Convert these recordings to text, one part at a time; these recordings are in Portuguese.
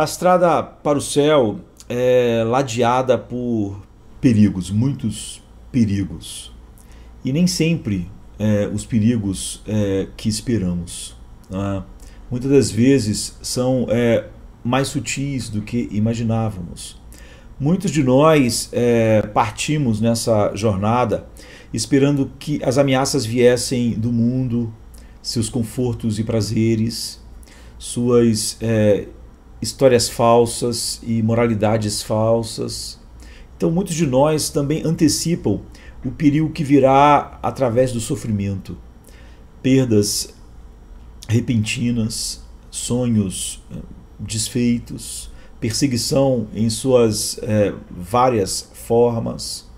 A estrada para o céu é ladeada por perigos, muitos perigos. E nem sempre é, os perigos é, que esperamos. Né? Muitas das vezes são é, mais sutis do que imaginávamos. Muitos de nós é, partimos nessa jornada esperando que as ameaças viessem do mundo, seus confortos e prazeres, suas é, histórias falsas e moralidades falsas. Então, muitos de nós também antecipam o perigo que virá através do sofrimento, perdas repentinas, sonhos eh, desfeitos, perseguição em suas é, várias formas.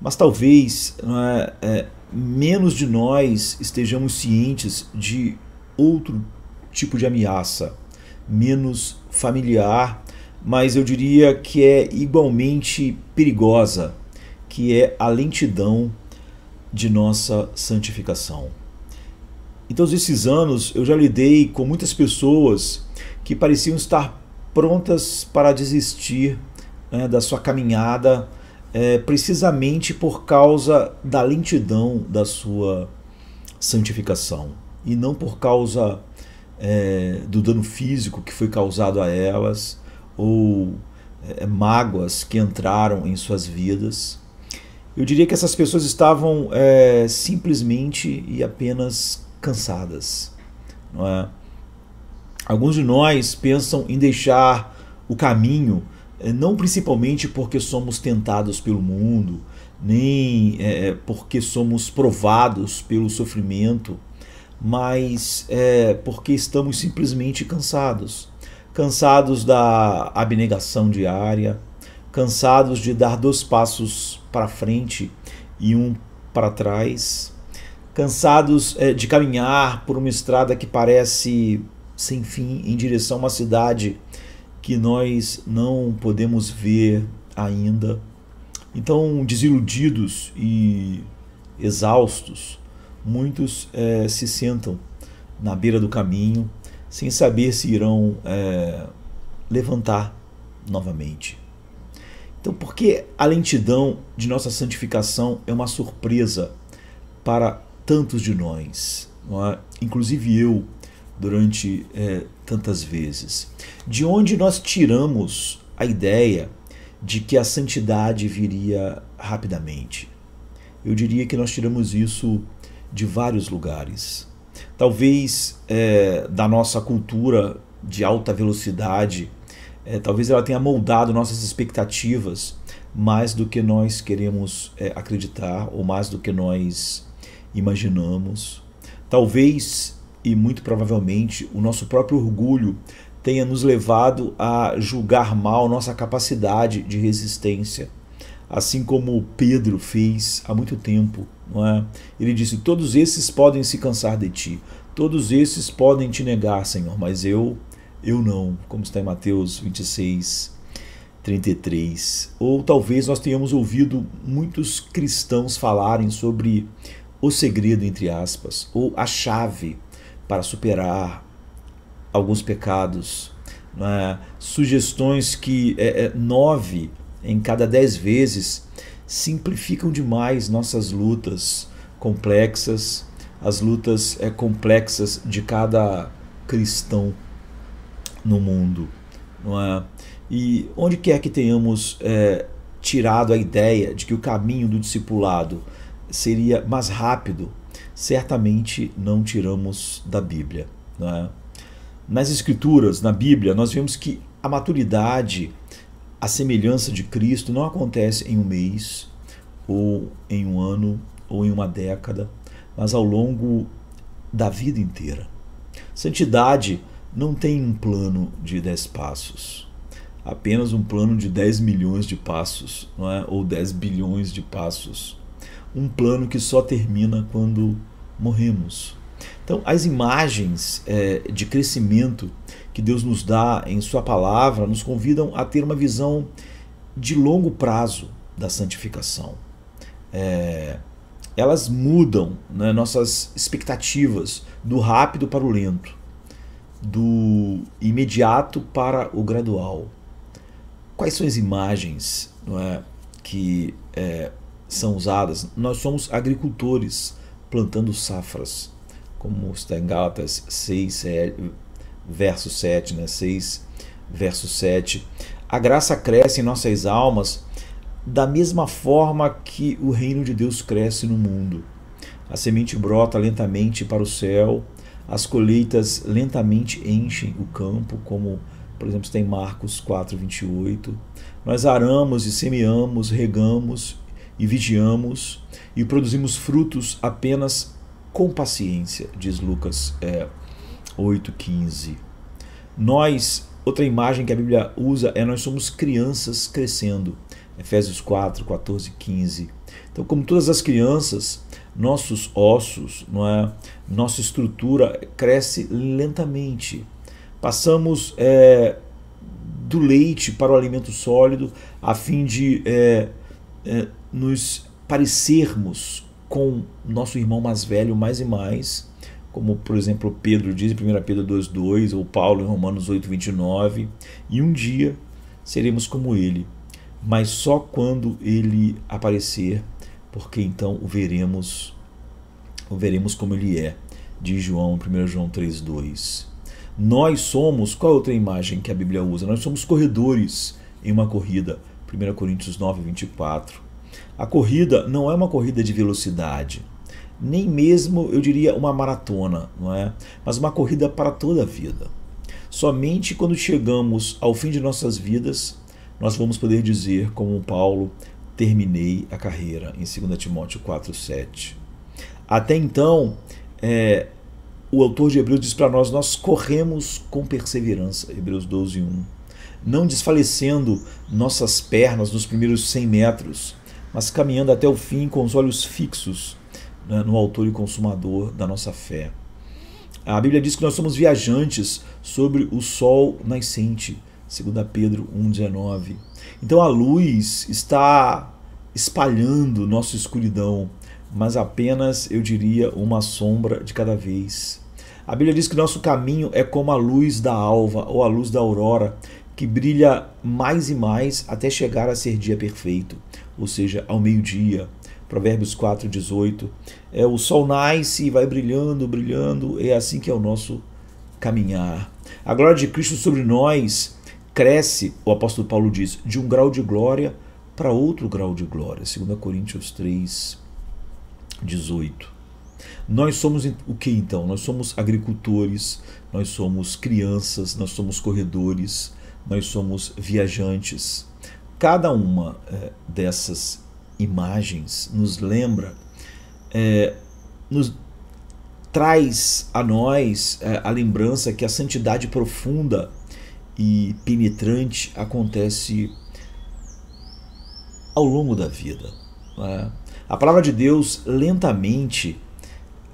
Mas talvez é, é, menos de nós estejamos cientes de outro tipo de ameaça menos familiar, mas eu diria que é igualmente perigosa, que é a lentidão de nossa santificação. Então, esses anos eu já lidei com muitas pessoas que pareciam estar prontas para desistir né, da sua caminhada, é, precisamente por causa da lentidão da sua santificação e não por causa é, do dano físico que foi causado a elas, ou é, mágoas que entraram em suas vidas. Eu diria que essas pessoas estavam é, simplesmente e apenas cansadas. É? Alguns de nós pensam em deixar o caminho, é, não principalmente porque somos tentados pelo mundo, nem é, porque somos provados pelo sofrimento mas é porque estamos simplesmente cansados. Cansados da abnegação diária, cansados de dar dois passos para frente e um para trás, cansados é, de caminhar por uma estrada que parece sem fim em direção a uma cidade que nós não podemos ver ainda. Então, desiludidos e exaustos, muitos é, se sentam na beira do caminho, sem saber se irão é, levantar novamente. Então, porque a lentidão de nossa santificação é uma surpresa para tantos de nós, é? inclusive eu, durante é, tantas vezes. De onde nós tiramos a ideia de que a santidade viria rapidamente? Eu diria que nós tiramos isso de vários lugares. Talvez é, da nossa cultura de alta velocidade, é, talvez ela tenha moldado nossas expectativas mais do que nós queremos é, acreditar ou mais do que nós imaginamos. Talvez e muito provavelmente o nosso próprio orgulho tenha nos levado a julgar mal nossa capacidade de resistência assim como Pedro fez há muito tempo. Não é? Ele disse: Todos esses podem se cansar de ti, todos esses podem te negar, Senhor, mas eu, eu não, como está em Mateus 26, 33. Ou talvez nós tenhamos ouvido muitos cristãos falarem sobre o segredo, entre aspas, ou a chave para superar alguns pecados. É? Sugestões que é, é, nove em cada dez vezes simplificam demais nossas lutas complexas, as lutas é, complexas de cada cristão no mundo. Não é? E onde quer que tenhamos é, tirado a ideia de que o caminho do discipulado seria mais rápido, certamente não tiramos da Bíblia. Não é? Nas Escrituras, na Bíblia, nós vemos que a maturidade a semelhança de Cristo não acontece em um mês, ou em um ano, ou em uma década, mas ao longo da vida inteira. Santidade não tem um plano de dez passos, apenas um plano de dez milhões de passos, não é? ou dez bilhões de passos. Um plano que só termina quando morremos. Então, as imagens é, de crescimento que Deus nos dá em Sua palavra nos convidam a ter uma visão de longo prazo da santificação. É, elas mudam né, nossas expectativas do rápido para o lento, do imediato para o gradual. Quais são as imagens não é, que é, são usadas? Nós somos agricultores plantando safras, como está em Gálatas 6, verso 7, né? 6, verso 7. A graça cresce em nossas almas da mesma forma que o reino de Deus cresce no mundo. A semente brota lentamente para o céu, as colheitas lentamente enchem o campo, como por exemplo tem Marcos 4, 28. Nós aramos e semeamos, regamos e vigiamos e produzimos frutos apenas com paciência, diz Lucas é, 8,15. Nós, outra imagem que a Bíblia usa é nós somos crianças crescendo. Efésios 4, 14, 15. Então, como todas as crianças, nossos ossos, não é? nossa estrutura cresce lentamente. Passamos é, do leite para o alimento sólido, a fim de é, é, nos parecermos com nosso irmão mais velho mais e mais como por exemplo Pedro diz em 1 Pedro 2,2 ou Paulo em Romanos 8,29, e um dia seremos como ele, mas só quando ele aparecer, porque então o veremos, o veremos como ele é, diz João, 1 João 3,2. Nós somos, qual é outra imagem que a Bíblia usa? Nós somos corredores em uma corrida, 1 Coríntios 9:24. A corrida não é uma corrida de velocidade, nem mesmo, eu diria, uma maratona, não é? Mas uma corrida para toda a vida. Somente quando chegamos ao fim de nossas vidas, nós vamos poder dizer, como Paulo, terminei a carreira, em 2 Timóteo 4,7. Até então, é, o autor de Hebreus diz para nós: nós corremos com perseverança, Hebreus 12, 1. Não desfalecendo nossas pernas nos primeiros 100 metros, mas caminhando até o fim com os olhos fixos né, no autor e consumador da nossa fé. A Bíblia diz que nós somos viajantes sobre o sol nascente, segundo Pedro 1:19. Então a luz está espalhando nossa escuridão, mas apenas, eu diria, uma sombra de cada vez. A Bíblia diz que nosso caminho é como a luz da alva ou a luz da aurora, que brilha mais e mais até chegar a ser dia perfeito, ou seja, ao meio-dia, Provérbios 4, 18. É, o sol nasce e vai brilhando, brilhando, é assim que é o nosso caminhar. A glória de Cristo sobre nós cresce, o apóstolo Paulo diz, de um grau de glória para outro grau de glória. 2 Coríntios 3, 18. Nós somos o que então? Nós somos agricultores, nós somos crianças, nós somos corredores, nós somos viajantes. Cada uma é, dessas imagens, nos lembra, é, nos traz a nós é, a lembrança que a santidade profunda e penetrante acontece ao longo da vida. É? A palavra de Deus lentamente,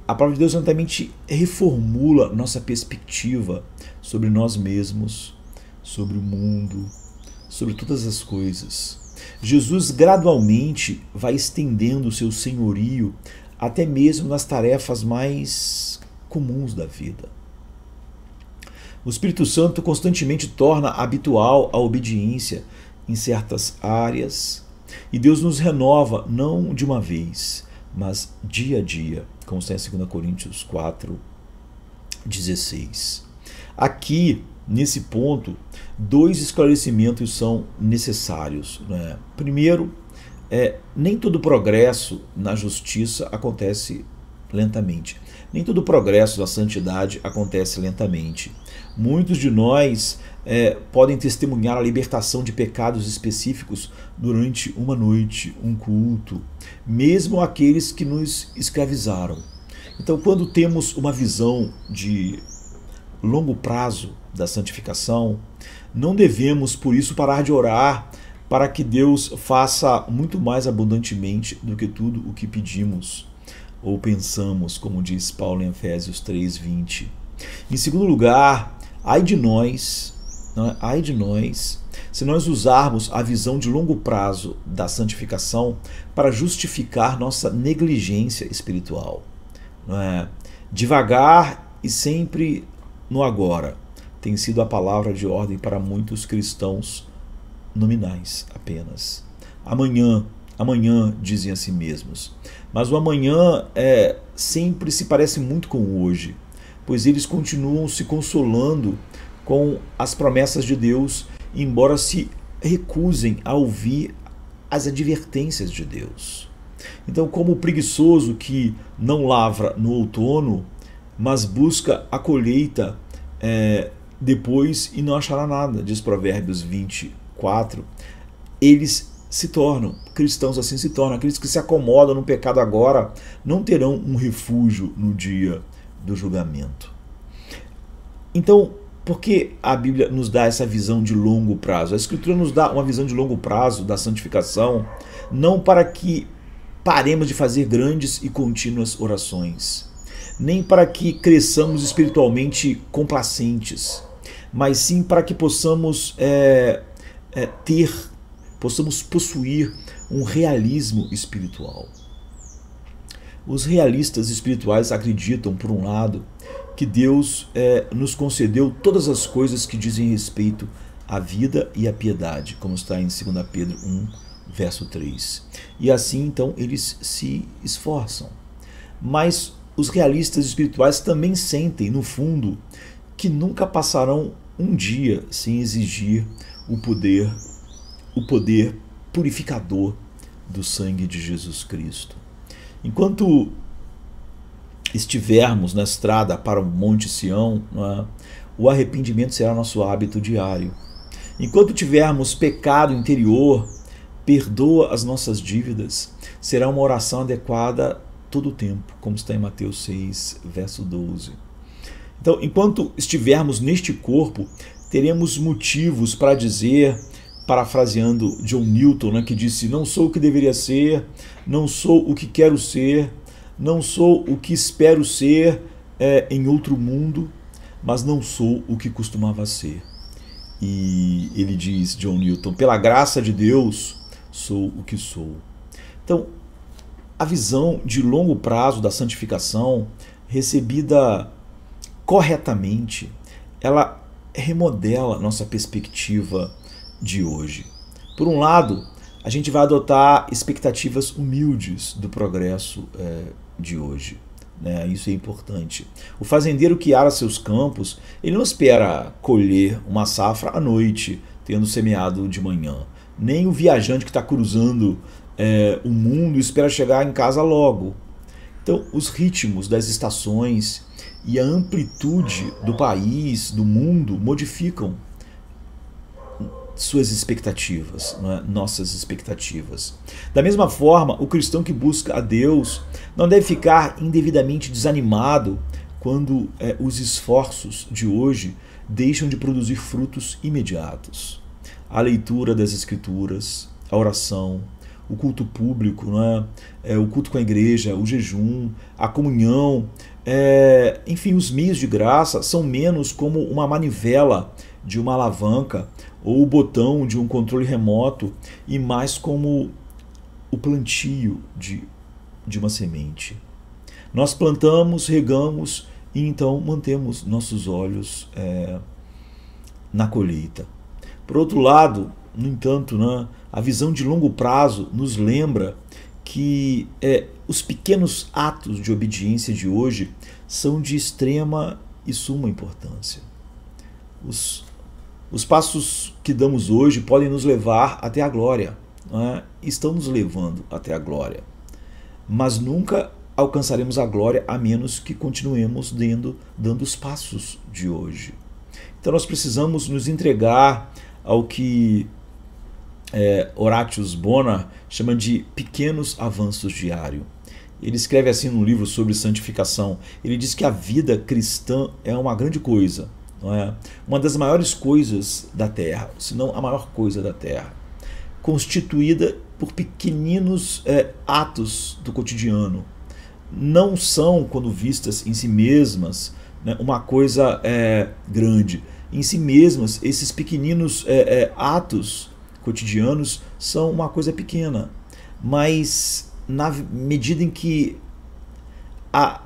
a palavra de Deus lentamente reformula nossa perspectiva sobre nós mesmos, sobre o mundo, sobre todas as coisas. Jesus gradualmente vai estendendo o seu senhorio até mesmo nas tarefas mais comuns da vida. O Espírito Santo constantemente torna habitual a obediência em certas áreas e Deus nos renova não de uma vez, mas dia a dia, como está em 2 Coríntios 4, 16. Aqui nesse ponto, dois esclarecimentos são necessários. Né? Primeiro, é, nem todo progresso na justiça acontece lentamente. Nem todo progresso na santidade acontece lentamente. Muitos de nós é, podem testemunhar a libertação de pecados específicos durante uma noite, um culto, mesmo aqueles que nos escravizaram. Então, quando temos uma visão de longo prazo da santificação. Não devemos, por isso, parar de orar para que Deus faça muito mais abundantemente do que tudo o que pedimos ou pensamos, como diz Paulo em Efésios 3:20. Em segundo lugar, ai de nós, é? ai de nós, se nós usarmos a visão de longo prazo da santificação para justificar nossa negligência espiritual, é? devagar e sempre no agora tem sido a palavra de ordem para muitos cristãos nominais apenas. Amanhã, amanhã, dizem a si mesmos. Mas o amanhã é, sempre se parece muito com o hoje, pois eles continuam se consolando com as promessas de Deus, embora se recusem a ouvir as advertências de Deus. Então, como o preguiçoso que não lavra no outono, mas busca a colheita é, depois e não achará nada, diz Provérbios 24. Eles se tornam, cristãos assim se tornam, aqueles que se acomodam no pecado agora não terão um refúgio no dia do julgamento. Então, por que a Bíblia nos dá essa visão de longo prazo? A Escritura nos dá uma visão de longo prazo da santificação, não para que paremos de fazer grandes e contínuas orações, nem para que cresçamos espiritualmente complacentes, mas sim para que possamos é, é, ter, possamos possuir um realismo espiritual. Os realistas espirituais acreditam, por um lado, que Deus é, nos concedeu todas as coisas que dizem respeito à vida e à piedade, como está em 2 Pedro 1, verso 3. E assim, então, eles se esforçam. Mas os realistas espirituais também sentem, no fundo, que nunca passarão um dia sem exigir o poder, o poder purificador do sangue de Jesus Cristo. Enquanto estivermos na estrada para o Monte Sião, é? o arrependimento será nosso hábito diário. Enquanto tivermos pecado interior, perdoa as nossas dívidas, será uma oração adequada todo o tempo, como está em Mateus 6, verso 12. Então, enquanto estivermos neste corpo, teremos motivos para dizer, parafraseando John Newton, né, que disse: Não sou o que deveria ser, não sou o que quero ser, não sou o que espero ser é, em outro mundo, mas não sou o que costumava ser. E ele diz, John Newton, pela graça de Deus, sou o que sou. Então, a visão de longo prazo da santificação, recebida corretamente, ela remodela nossa perspectiva de hoje. Por um lado, a gente vai adotar expectativas humildes do progresso é, de hoje. Né? Isso é importante. O fazendeiro que ara seus campos, ele não espera colher uma safra à noite, tendo semeado de manhã. Nem o viajante que está cruzando é, o mundo espera chegar em casa logo. Então, os ritmos das estações e a amplitude do país, do mundo, modificam suas expectativas, é? nossas expectativas. Da mesma forma, o cristão que busca a Deus não deve ficar indevidamente desanimado quando é, os esforços de hoje deixam de produzir frutos imediatos. A leitura das Escrituras, a oração, o culto público, é? é? o culto com a igreja, o jejum, a comunhão, é, enfim, os meios de graça são menos como uma manivela de uma alavanca ou o botão de um controle remoto e mais como o plantio de, de uma semente. Nós plantamos, regamos e então mantemos nossos olhos é, na colheita. Por outro lado, no entanto, né, a visão de longo prazo nos lembra que é, os pequenos atos de obediência de hoje são de extrema e suma importância. Os, os passos que damos hoje podem nos levar até a glória, é? estão nos levando até a glória, mas nunca alcançaremos a glória a menos que continuemos dando, dando os passos de hoje. Então nós precisamos nos entregar ao que é, Horatius Bona chama de pequenos avanços diários. Ele escreve assim no livro sobre santificação. Ele diz que a vida cristã é uma grande coisa, não é? Uma das maiores coisas da Terra, se não a maior coisa da Terra, constituída por pequeninos é, atos do cotidiano. Não são, quando vistas em si mesmas, né, uma coisa é, grande. Em si mesmas, esses pequeninos é, é atos cotidianos são uma coisa pequena, mas na medida em que a,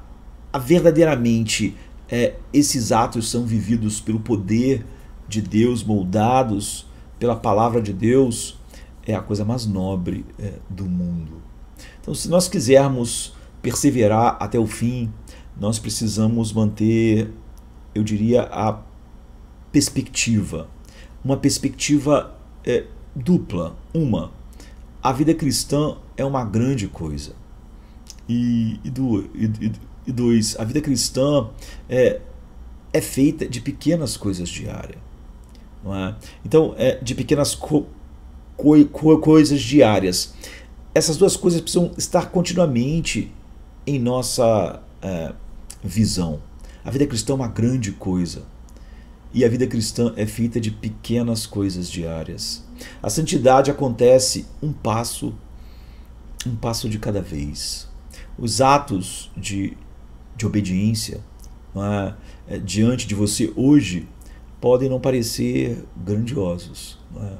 a verdadeiramente é, esses atos são vividos pelo poder de Deus, moldados pela palavra de Deus, é a coisa mais nobre é, do mundo. Então, se nós quisermos perseverar até o fim, nós precisamos manter, eu diria, a perspectiva, uma perspectiva é, dupla. Uma, a vida cristã é uma grande coisa. E, e, do, e, e dois, a vida cristã é, é feita de pequenas coisas diárias. Não é? Então, é, de pequenas co, co, co, coisas diárias. Essas duas coisas precisam estar continuamente em nossa é, visão. A vida cristã é uma grande coisa. E a vida cristã é feita de pequenas coisas diárias. A santidade acontece um passo, um passo de cada vez. Os atos de, de obediência é, é? diante de você hoje podem não parecer grandiosos, não é?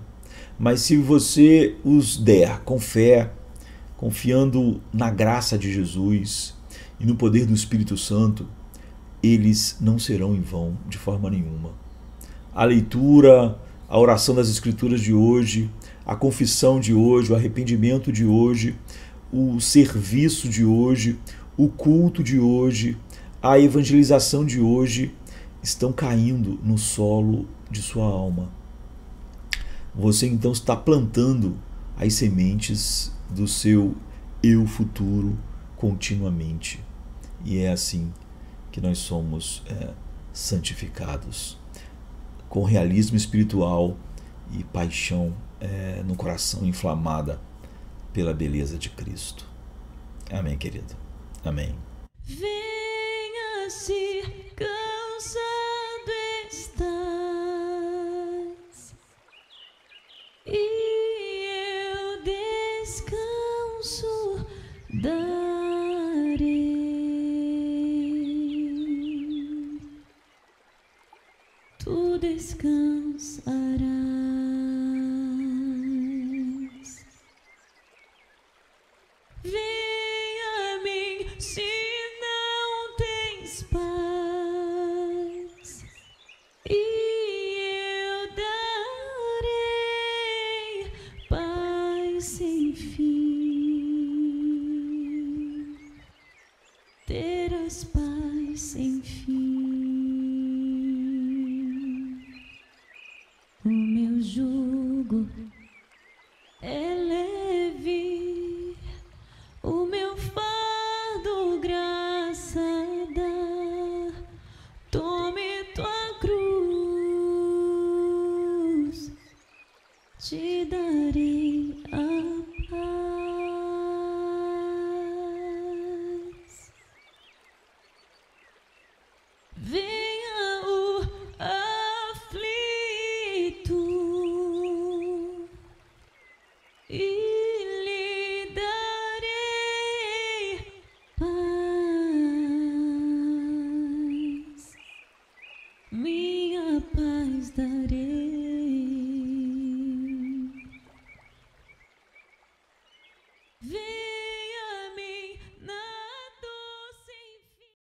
mas se você os der com fé, confiando na graça de Jesus e no poder do Espírito Santo, eles não serão em vão de forma nenhuma a leitura, a oração das Escrituras de hoje, a confissão de hoje, o arrependimento de hoje, o serviço de hoje, o culto de hoje, a evangelização de hoje estão caindo no solo de sua alma. Você então está plantando as sementes do seu eu futuro continuamente. E é assim que nós somos é, santificados com realismo espiritual e paixão é, no coração inflamada pela beleza de Cristo. Amém, querido. Amém. Venha se espaço.